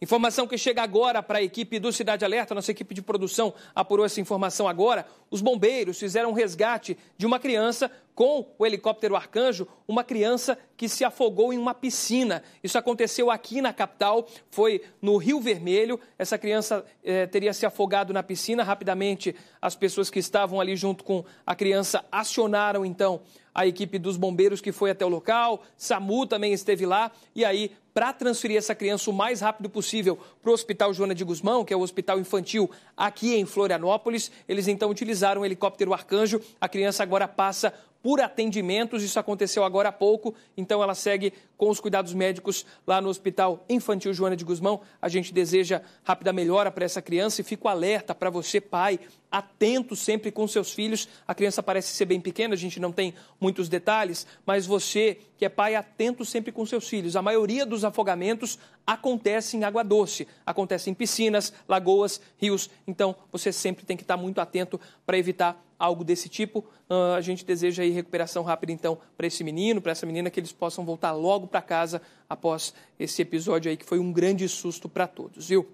Informação que chega agora para a equipe do Cidade Alerta, nossa equipe de produção apurou essa informação agora. Os bombeiros fizeram resgate de uma criança com o helicóptero Arcanjo, uma criança que se afogou em uma piscina. Isso aconteceu aqui na capital, foi no Rio Vermelho. Essa criança eh, teria se afogado na piscina. Rapidamente, as pessoas que estavam ali junto com a criança acionaram então a equipe dos bombeiros que foi até o local, SAMU também esteve lá, e aí, para transferir essa criança o mais rápido possível para o Hospital Joana de Guzmão, que é o hospital infantil aqui em Florianópolis, eles então utilizaram o helicóptero Arcanjo, a criança agora passa por atendimentos. Isso aconteceu agora há pouco, então ela segue com os cuidados médicos lá no Hospital Infantil Joana de Guzmão. A gente deseja rápida melhora para essa criança e fico alerta para você, pai, atento sempre com seus filhos. A criança parece ser bem pequena, a gente não tem muitos detalhes, mas você que é pai, atento sempre com seus filhos. A maioria dos afogamentos acontece em água doce, acontece em piscinas, lagoas, rios. Então, você sempre tem que estar muito atento para evitar algo desse tipo. Uh, a gente deseja aí recuperação rápida, então, para esse menino, para essa menina, que eles possam voltar logo para casa após esse episódio aí, que foi um grande susto para todos, viu?